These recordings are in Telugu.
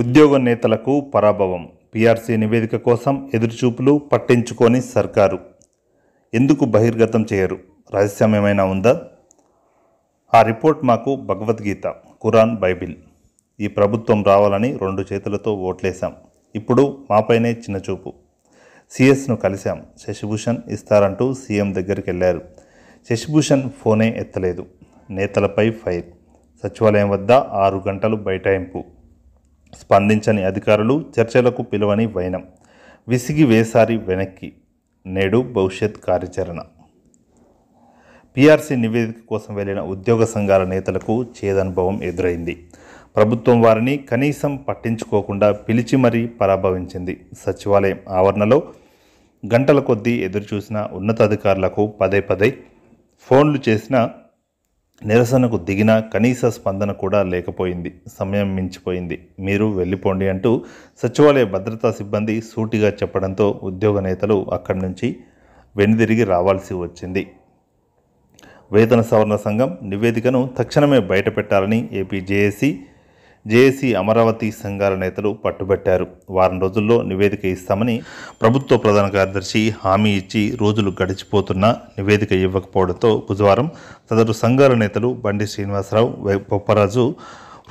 ఉద్యోగ నేతలకు పరాభవం పీఆర్సీ నివేదిక కోసం ఎదురుచూపులు పట్టించుకొని సర్కారు ఎందుకు బహిర్గతం చేయరు రహస్యం ఏమైనా ఉందా ఆ రిపోర్ట్ మాకు భగవద్గీత కురాన్ బైబిల్ ఈ ప్రభుత్వం రావాలని రెండు చేతులతో ఓట్లేశాం ఇప్పుడు మాపైనే చిన్నచూపు సిఎస్ను కలిశాం శశిభూషణ్ ఇస్తారంటూ సీఎం దగ్గరికి వెళ్ళారు శశిభూషణ్ ఫోనే ఎత్తలేదు నేతలపై ఫైర్ సచివాలయం వద్ద ఆరు గంటలు బైటాయింపు స్పందించని అధికారులు చర్చలకు పిలువని వైనం విసిగి వేసారి వెనక్కి నేడు భవిష్యత్ కార్యాచరణ పీఆర్సీ నివేదిక కోసం వెళ్లిన ఉద్యోగ సంఘాల నేతలకు చేదనుభవం ఎదురైంది ప్రభుత్వం వారిని కనీసం పట్టించుకోకుండా పిలిచి మరీ పరాభవించింది సచివాలయం ఆవరణలో గంటల కొద్దీ ఎదురుచూసిన ఉన్నతాధికారులకు పదే పదే ఫోన్లు చేసిన నిరసనకు దిగినా కనీస స్పందన కూడా లేకపోయింది సమయం మించిపోయింది మీరు వెళ్ళిపోండి అంటూ సచివాలయ భద్రతా సిబ్బంది సూటిగా చెప్పడంతో ఉద్యోగ నేతలు అక్కడి నుంచి వెనుదిరిగి రావాల్సి వచ్చింది వేతన సవరణ సంఘం నివేదికను తక్షణమే బయటపెట్టాలని ఏపీ జేఏసీ జేఏసీ అమరావతి సంఘాల నేతలు పట్టుబట్టారు వారం రోజుల్లో నివేదిక ఇస్తామని ప్రభుత్వ ప్రధాన కార్యదర్శి హామీ ఇచ్చి రోజులు గడిచిపోతున్నా నివేదిక ఇవ్వకపోవడంతో బుధవారం సదరు సంఘాల నేతలు బండి శ్రీనివాసరావు బొప్పరాజు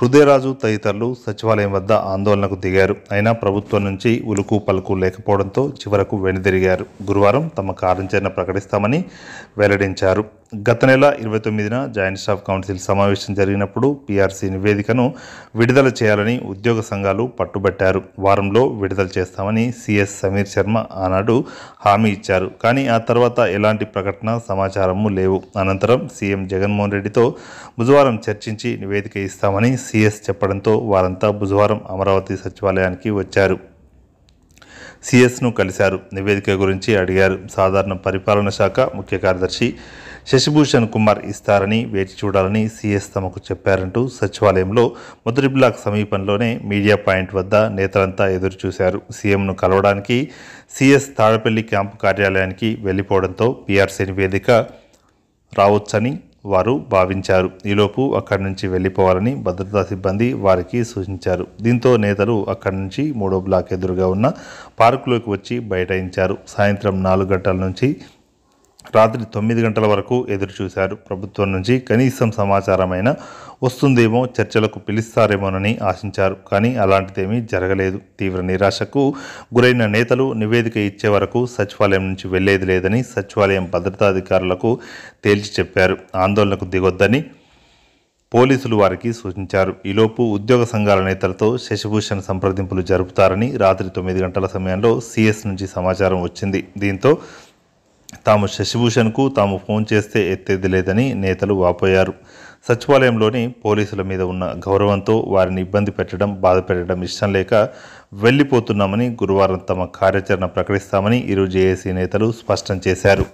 హృదయరాజు తదితరులు సచివాలయం వద్ద ఆందోళనకు దిగారు అయినా ప్రభుత్వం నుంచి ఉలుకు పలుకు లేకపోవడంతో చివరకు వెనుదిరిగారు గురువారం తమ కార్యాచరణ ప్రకటిస్తామని వెల్లడించారు గత నెల ఇరవై తొమ్మిదిన జాయింట్ స్టాఫ్ కౌన్సిల్ సమావేశం జరిగినప్పుడు పీఆర్సీ నివేదికను విడుదల చేయాలని ఉద్యోగ సంఘాలు పట్టుబట్టారు వారంలో విడుదల చేస్తామని సిఎస్ సమీర్ శర్మ ఆనాడు హామీ ఇచ్చారు కానీ ఆ తర్వాత ఎలాంటి ప్రకటన సమాచారము లేవు అనంతరం సీఎం జగన్మోహన్ రెడ్డితో బుధవారం చర్చించి నివేదిక ఇస్తామని సిఎస్ చెప్పడంతో వారంతా బుధవారం అమరావతి సచివాలయానికి వచ్చారు సిఎస్ను కలిశారు నివేదిక గురించి అడిగారు సాధారణ పరిపాలన శాఖ ముఖ్య కార్యదర్శి శశిభూషణ్ కుమార్ ఇస్తారని వేచి చూడాలని సిఎస్ తమకు చెప్పారంటూ సచివాలయంలో మొదటి బ్లాక్ సమీపంలోనే మీడియా పాయింట్ వద్ద నేతలంతా ఎదురుచూశారు సీఎంను కలవడానికి సిఎస్ తాడపల్లి క్యాంపు కార్యాలయానికి వెళ్ళిపోవడంతో పీఆర్సీ నివేదిక రావచ్చని వారు భావించారు ఈలోపు అక్కడి నుంచి వెళ్ళిపోవాలని భద్రతా సిబ్బంది వారికి సూచించారు దీంతో నేతలు అక్కడి నుంచి మూడో బ్లాక్ ఎదురుగా ఉన్న పార్కులోకి వచ్చి బైఠాయించారు సాయంత్రం నాలుగు గంటల నుంచి రాత్రి తొమ్మిది గంటల వరకు ఎదురుచూశారు ప్రభుత్వం నుంచి కనీసం సమాచారమైన వస్తుందేమో చర్చలకు పిలుస్తారేమోనని ఆశించారు కానీ అలాంటిదేమీ జరగలేదు తీవ్ర నిరాశకు గురైన నేతలు నివేదిక ఇచ్చే వరకు సచివాలయం నుంచి వెళ్లేది లేదని సచివాలయం భద్రతాధికారులకు తేల్చి చెప్పారు ఆందోళనకు దిగొద్దని పోలీసులు వారికి సూచించారు ఈలోపు ఉద్యోగ సంఘాల నేతలతో శశిభూషణ్ సంప్రదింపులు జరుపుతారని రాత్రి తొమ్మిది గంటల సమయంలో సిఎస్ నుంచి సమాచారం వచ్చింది దీంతో తాము శశిభూషణ్కు తాము ఫోన్ చేస్తే ఎత్తేది లేదని నేతలు వాపోయారు సచివాలయంలోని పోలీసుల మీద ఉన్న గౌరవంతో వారిని ఇబ్బంది పెట్టడం బాధ పెట్టడం ఇష్టం లేక వెళ్ళిపోతున్నామని గురువారం తమ కార్యాచరణ ప్రకటిస్తామని ఇరు జేఏసీ నేతలు స్పష్టం చేశారు